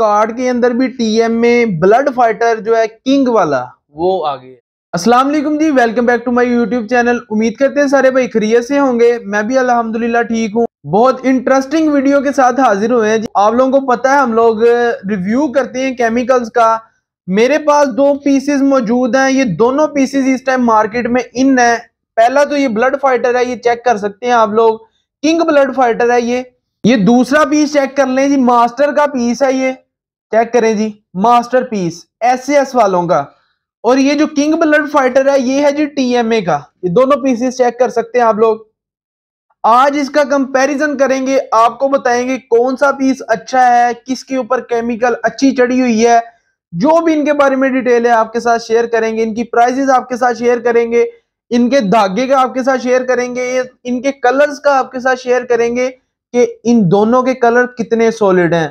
card के अंदर भी टीएम में ब्लड फाइटर जो है किंग वाला वो आ गया Aslam ji welcome back to my YouTube channel उम्मीद करते हैं सारे भाई खरीय से होंगे मैं भी अल्हम्दुलिल्लाह ठीक हूँ बहुत इंटरेस्टिंग वीडियो के साथ हाजिर हुए हैं आप लोगों को पता है हम लोग रिव्यू करते हैं केमिकल्स का मेरे पास दो पीसेज मौजूद हैं ये दोनों पीसेज इस टाइम मार्केट में इन है पहला तो ये ब्लड फाइटर है ये चेक कर सकते हैं आप लोग किंग ब्लड फाइटर है ये ये दूसरा पीस चेक कर लें जी मास्टर का पीस है ये चेक करें जी मास्टर पीस एस वालों का और ये जो किंग ब्लड फाइटर है ये है जी टीएमए का ये दोनों पीसेस चेक कर सकते हैं आप लोग आज इसका कंपैरिजन करेंगे आपको बताएंगे कौन सा पीस अच्छा है किसके ऊपर केमिकल अच्छी चढ़ी हुई है जो भी इनके बारे में डिटेल है आपके साथ शेयर करेंगे इनकी प्राइजेस आपके साथ शेयर करेंगे इनके धागे का आपके साथ शेयर करेंगे इनके कलर्स का आपके साथ शेयर करेंगे कि इन दोनों के कलर कितने सॉलिड हैं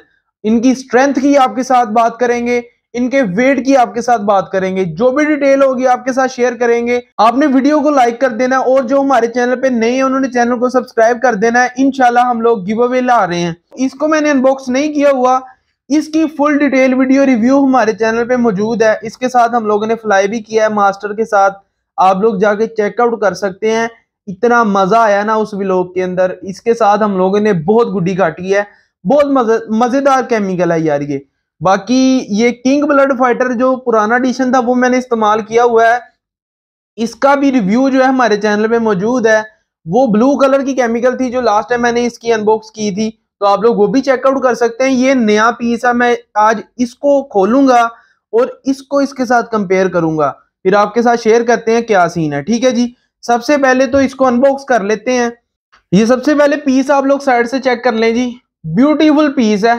इनकी स्ट्रेंथ की आपके साथ बात करेंगे इनके वेट की आपके साथ बात करेंगे जो भी डिटेल होगी आपके साथ शेयर करेंगे आपने वीडियो को लाइक कर देना और जो हमारे चैनल पे नए हैं उन्होंने चैनल को सब्सक्राइब कर देना है इनशाला हम लोग गिव अवे ला रहे हैं इसको मैंने अनबॉक्स नहीं किया हुआ इसकी फुल डिटेल वीडियो रिव्यू हमारे चैनल पे मौजूद है इसके साथ हम लोगों ने फ्लाई भी किया है मास्टर के साथ आप लोग जाके चेकआउट कर सकते हैं इतना मजा आया ना उस विलोक के अंदर इसके साथ हम लोगों ने बहुत गुड्डी काटी है बहुत मज़ेदार केमिकल है यार ये बाकी ये किंग ब्लड फाइटर जो पुराना एडिशन था वो मैंने इस्तेमाल किया हुआ है इसका भी रिव्यू जो है हमारे चैनल पे मौजूद है वो ब्लू कलर की केमिकल थी जो लास्ट टाइम मैंने इसकी अनबॉक्स की थी तो आप लोग वो भी चेकआउट कर सकते हैं ये नया पीस है मैं आज इसको खोलूंगा और इसको इसके साथ कंपेयर करूंगा फिर आपके साथ शेयर करते हैं क्या सीन है ठीक है जी सबसे पहले तो इसको अनबॉक्स कर लेते हैं ये सबसे पहले पीस आप लोग साइड से चेक कर लें जी ब्यूटीफुल पीस है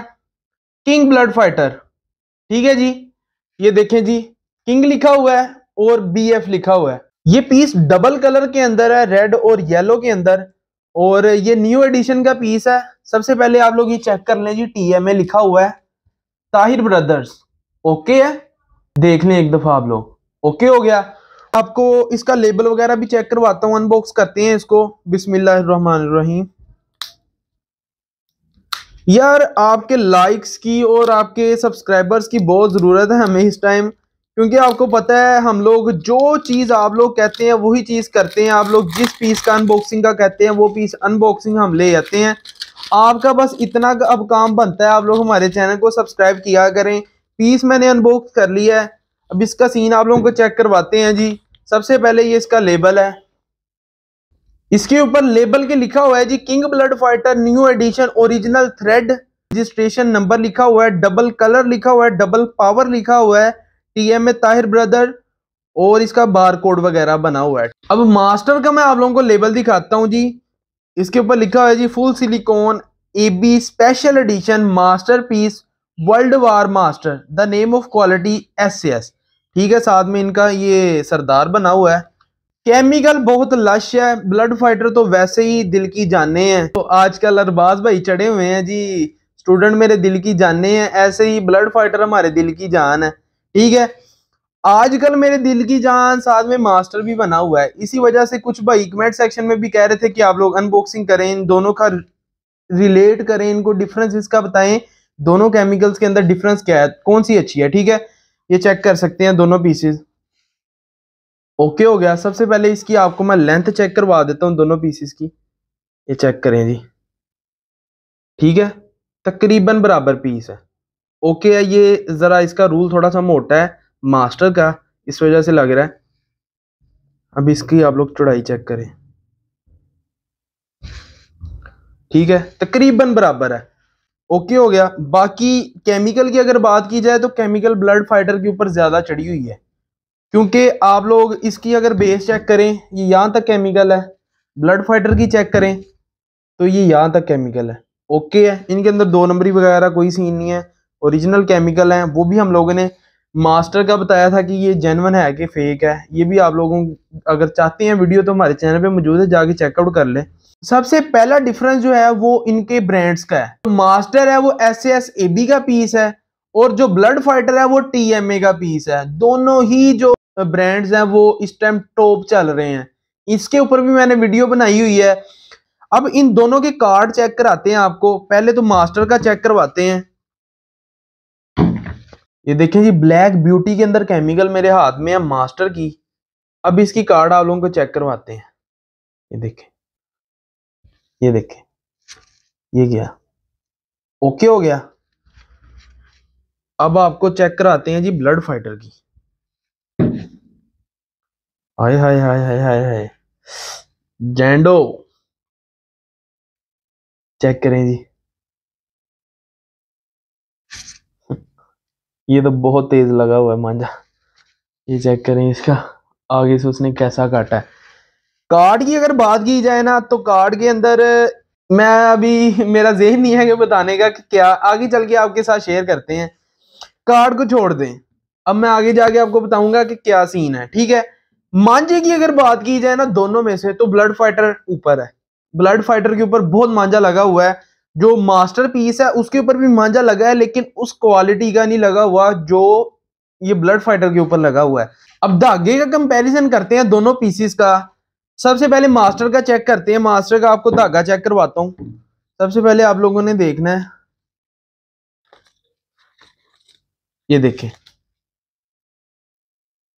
किंग ब्लड फाइटर ठीक है जी ये देखें जी किंग लिखा हुआ है और बी एफ लिखा हुआ है ये पीस डबल कलर के अंदर है रेड और येलो के अंदर और ये न्यू एडिशन का पीस है सबसे पहले आप लोग ये चेक कर लें जी टी एम ए लिखा हुआ है ताहिर ब्रदर्स ओके है देख लें एक दफा आप लोग ओके हो गया आपको इसका लेबल वगैरह भी चेक करवाता हूँ अनबॉक्स करते हैं इसको बिस्मिल्लाह रहीम यार आपके लाइक्स की और आपके सब्सक्राइबर्स की बहुत ज़रूरत है हमें इस टाइम क्योंकि आपको पता है हम लोग जो चीज़ आप लोग कहते हैं वही चीज़ करते हैं आप लोग जिस पीस का अनबॉक्सिंग का कहते हैं वो पीस अनबॉक्सिंग हम ले जाते हैं आपका बस इतना अब काम बनता है आप लोग हमारे चैनल को सब्सक्राइब किया करें पीस मैंने अनबॉक्स कर लिया है अब इसका सीन आप लोगों को चेक करवाते हैं जी सबसे पहले ये इसका लेबल है इसके ऊपर लेबल के लिखा हुआ है जी king blood fighter new edition original thread registration number लिखा हुआ है डबल कलर लिखा हुआ है डबल पावर लिखा हुआ है T M A Tahir brother और इसका बार कोड वगैरह बना हुआ है अब मास्टर का मैं आप लोगों को लेबल दिखाता हूँ जी इसके ऊपर लिखा हुआ है जी full silicon A B special edition masterpiece world war master the name of quality S ठीक है साथ में इनका ये सरदार बना हुआ है केमिकल बहुत लश है ब्लड फाइटर तो वैसे ही दिल की जाने हैं तो आजकल अरबाज भाई चढ़े हुए हैं जी स्टूडेंट मेरे दिल की जाने हैं ऐसे ही ब्लड फाइटर हमारे दिल की जान है ठीक है आजकल मेरे दिल की जान साथ में मास्टर भी बना हुआ है इसी वजह से कुछ भाई कमेंट सेक्शन में भी कह रहे थे कि आप लोग अनबॉक्सिंग करें इन दोनों का रिलेट करें इनको डिफरेंस इसका बताएं दोनों केमिकल्स के अंदर डिफरेंस क्या है कौन सी अच्छी है ठीक है ये चेक कर सकते हैं दोनों पीसेस ओके हो गया सबसे पहले इसकी आपको मैं लेंथ चेक करवा देता हूँ दोनों पीसेस की ये चेक करें जी ठीक है तकरीबन बराबर पीस है ओके है ये ज़रा इसका रूल थोड़ा सा मोटा है मास्टर का इस वजह से लग रहा है अब इसकी आप लोग चौड़ाई चेक करें ठीक है तकरीबन बराबर है ओके हो गया बाकी केमिकल की अगर बात की जाए तो केमिकल ब्लड फाइटर के ऊपर ज़्यादा चढ़ी हुई है क्योंकि आप लोग इसकी अगर बेस चेक करें ये यहाँ तक केमिकल है ब्लड फाइटर की चेक करें तो ये यहाँ तक केमिकल है ओके है इनके अंदर दो नंबरी वगैरह कोई सीन नहीं है ओरिजिनल केमिकल है वो भी हम लोगों ने मास्टर का बताया था कि ये जेनवन है कि फेक है ये भी आप लोगों अगर चाहते हैं वीडियो तो हमारे चैनल पे मौजूद है जाके चेकआउट कर लें सबसे पहला डिफरेंस जो है वो इनके ब्रांड्स का है तो मास्टर है वो एस एस ए बी का पीस है और जो ब्लड फाइटर है वो टी एम ए का पीस है दोनों ही जो ब्रांड्स हैं वो इस टाइम टॉप चल रहे हैं इसके ऊपर भी मैंने वीडियो बनाई हुई है अब इन दोनों के कार्ड चेक कराते हैं आपको पहले तो मास्टर का चेक करवाते हैं ये देखें जी ब्लैक ब्यूटी के अंदर केमिकल मेरे हाथ में है मास्टर की अब इसकी कार्ड आप लोगों को चेक करवाते हैं ये देखें ये देखें ये क्या ओके हो गया अब आपको चेक कराते हैं जी ब्लड फाइटर की हाय हाय हाय हाय हाय हाय जेंडो चेक करें जी ये तो बहुत तेज लगा हुआ है मांझा ये चेक करें इसका आगे से उसने कैसा काटा है कार्ड की अगर बात की जाए ना तो कार्ड के अंदर मैं अभी मेरा जेहन नहीं है कि बताने का कि क्या आगे चल के आपके साथ शेयर करते हैं कार्ड को छोड़ दें अब मैं आगे जाके आपको बताऊंगा कि क्या सीन है ठीक है मांझे की अगर बात की जाए ना दोनों में से तो ब्लड फाइटर ऊपर है ब्लड फाइटर के ऊपर बहुत मांझा लगा हुआ है जो मास्टर पीस है उसके ऊपर भी मांझा लगा है लेकिन उस क्वालिटी का नहीं लगा हुआ जो ये ब्लड फाइटर के ऊपर लगा हुआ है अब धागे का कंपैरिजन करते हैं दोनों पीसीस का सबसे पहले मास्टर का चेक करते हैं मास्टर का आपको धागा चेक करवाता हूँ सबसे पहले आप लोगों ने देखना है ये देखें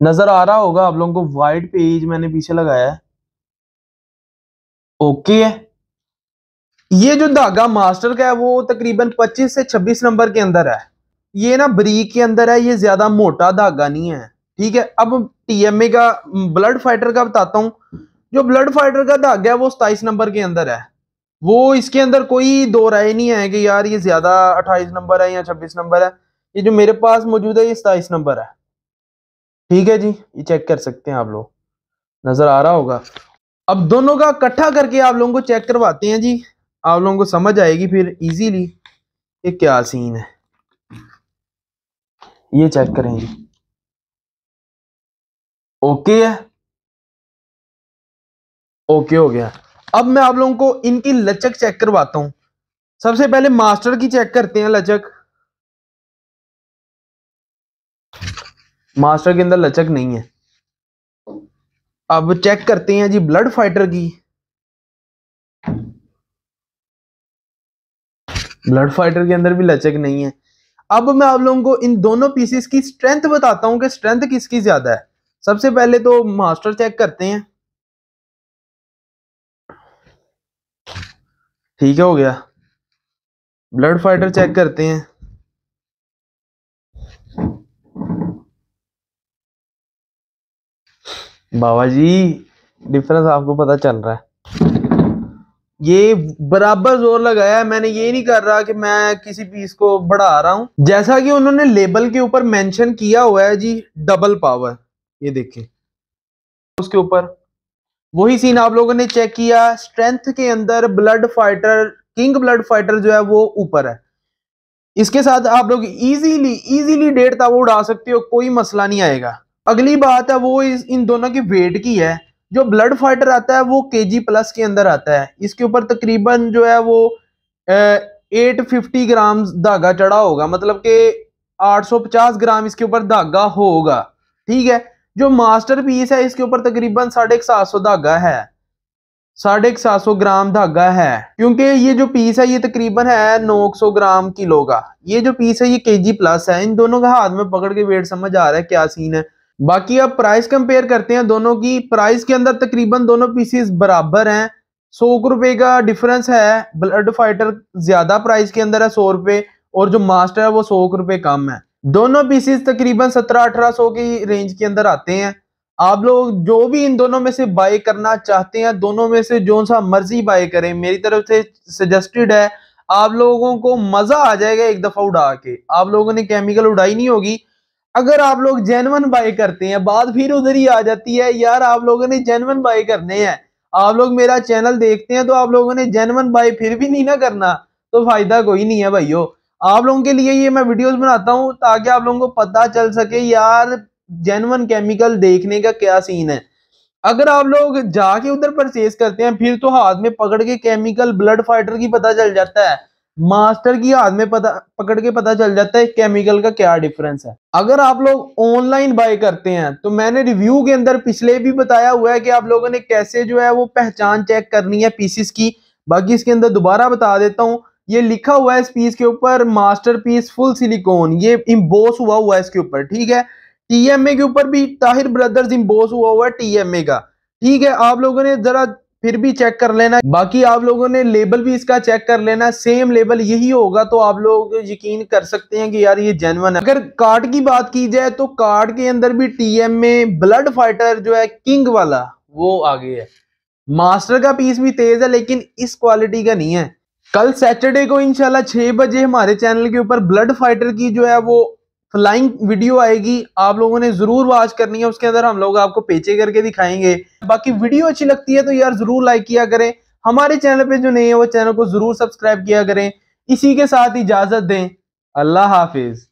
नजर आ रहा होगा आप लोगों को वाइट पेज मैंने पीछे लगाया है ओके है ये जो धागा मास्टर का है वो तकरीबन 25 से 26 नंबर के अंदर है ये ना ब्रीक के अंदर है ये ज्यादा मोटा धागा नहीं है ठीक है अब टीएमए का ब्लड फाइटर का बताता हूं जो ब्लड फाइटर का धागा है वो सताइस नंबर के अंदर है वो इसके अंदर कोई दो राय नहीं है कि यार ये ज्यादा अट्ठाईस नंबर है या छब्बीस नंबर है ये जो मेरे पास मौजूद है ये सताइस नंबर है ठीक है जी ये चेक कर सकते हैं आप लोग नज़र आ रहा होगा अब दोनों का इकट्ठा करके आप लोगों को चेक करवाते हैं जी आप लोगों को समझ आएगी फिर इजीली ये क्या सीन है ये चेक करें जी ओके है ओके हो गया अब मैं आप लोगों को इनकी लचक चेक करवाता हूं सबसे पहले मास्टर की चेक करते हैं लचक मास्टर के अंदर लचक नहीं है अब चेक करते हैं जी ब्लड फाइटर की ब्लड फाइटर के अंदर भी लचक नहीं है अब मैं आप लोगों को इन दोनों पीसेस की स्ट्रेंथ बताता हूं कि स्ट्रेंथ किसकी ज्यादा है सबसे पहले तो मास्टर चेक करते हैं ठीक है हो गया ब्लड फाइटर चेक करते हैं बाबा जी डिफरेंस आपको पता चल रहा है ये बराबर जोर लगाया मैंने ये नहीं कर रहा कि मैं किसी पीस को बढ़ा रहा हूं जैसा कि उन्होंने लेबल के ऊपर मेंशन किया हुआ है जी डबल पावर ये देखिए उसके ऊपर वही सीन आप लोगों ने चेक किया स्ट्रेंथ के अंदर blood fighter king blood fighter जो है वो ऊपर है इसके साथ आप लोग इजीली इजीली डेढ़ तावा उड़ा सकते हो कोई मसला नहीं आएगा अगली बात है वो इस इन दोनों की वेट की है जो ब्लड फाइटर आता है वो के जी प्लस के अंदर आता है इसके ऊपर तकरीबन जो है वो एट फिफ्टी ग्राम धागा चढ़ा होगा मतलब कि 850 ग्राम इसके ऊपर धागा होगा ठीक है जो मास्टर पीस है इसके ऊपर तकरीबन साढ़े सात सौ धागा है साढ़े सात सौ ग्राम धागा है क्योंकि ये जो पीस है ये तकरीबन है नौ सौ ग्राम किलो का ये जो पीस है ये केजी प्लस है इन दोनों का हाथ में पकड़ के वेट समझ आ रहा है क्या सीन है बाकी अब प्राइस कंपेयर करते हैं दोनों की प्राइस के अंदर तकरीबन दोनों पीसीस बराबर हैं सौ रुपए का डिफरेंस है ब्लड फाइटर ज्यादा प्राइस के अंदर है सौ रुपए और जो मास्टर है वो सौ रुपए कम है दोनों पीसीस तकरीबन सत्रह अठारह सौ की रेंज के अंदर आते हैं आप लोग जो भी इन दोनों में से बाय करना चाहते हैं दोनों में से जो सा मर्जी बाय करें मेरी तरफ से सजेस्टेड है आप लोगों को मजा आ जाएगा एक दफा उड़ा के आप लोगों ने केमिकल उड़ाई नहीं होगी अगर आप लोग जेनवन बाय करते हैं बात फिर उधर ही आ जाती है यार आप लोगों ने जेनवन बाय करने हैं आप लोग मेरा चैनल देखते हैं तो आप लोगों ने जेनवन बाय फिर भी नहीं ना करना तो फायदा कोई नहीं है भाइयों आप लोगों के लिए ये मैं वीडियोस बनाता हूँ ताकि आप लोगों को पता चल सके यार जेनवन केमिकल देखने का क्या सीन है अगर आप लोग जाके उधर परचेज करते हैं फिर तो हाथ में पकड़ के केमिकल ब्लड फाइटर की पता चल जाता है मास्टर की हाथ में पता पकड़ के पता चल जाता है केमिकल का क्या डिफरेंस है अगर आप लोग ऑनलाइन बाय करते हैं तो मैंने रिव्यू के अंदर पिछले भी बताया हुआ है कि आप लोगों ने कैसे जो है वो पहचान चेक करनी है पीसीस की बाकी इसके अंदर दोबारा बता देता हूँ ये लिखा हुआ है इस पीस के ऊपर मास्टर पीस फुल सिलिकॉन ये इम्बोस हुआ हुआ है इसके ऊपर ठीक है टीएमए के ऊपर भी ताहिर ब्रदर्स इम्बोस हुआ हुआ है टीएमए का ठीक है आप लोगों ने जरा फिर भी चेक कर लेना बाकी आप लोगों ने लेबल भी इसका चेक कर लेना सेम लेबल यही होगा तो आप लोग यकीन कर सकते हैं कि यार ये जेनवन है अगर कार्ड की बात की जाए तो कार्ड के अंदर भी टीएम में ब्लड फाइटर जो है किंग वाला वो आ गया है मास्टर का पीस भी तेज है लेकिन इस क्वालिटी का नहीं है कल सैटरडे को इनशाला छह बजे हमारे चैनल के ऊपर ब्लड फाइटर की जो है वो फ्लाइंग तो वीडियो आएगी आप लोगों ने जरूर वॉच करनी है उसके अंदर हम लोग आपको पेचे करके दिखाएंगे बाकी वीडियो अच्छी लगती है तो यार जरूर लाइक किया करें हमारे चैनल पे जो नहीं है वो चैनल को जरूर सब्सक्राइब किया करें इसी के साथ इजाजत दें अल्लाह हाफिज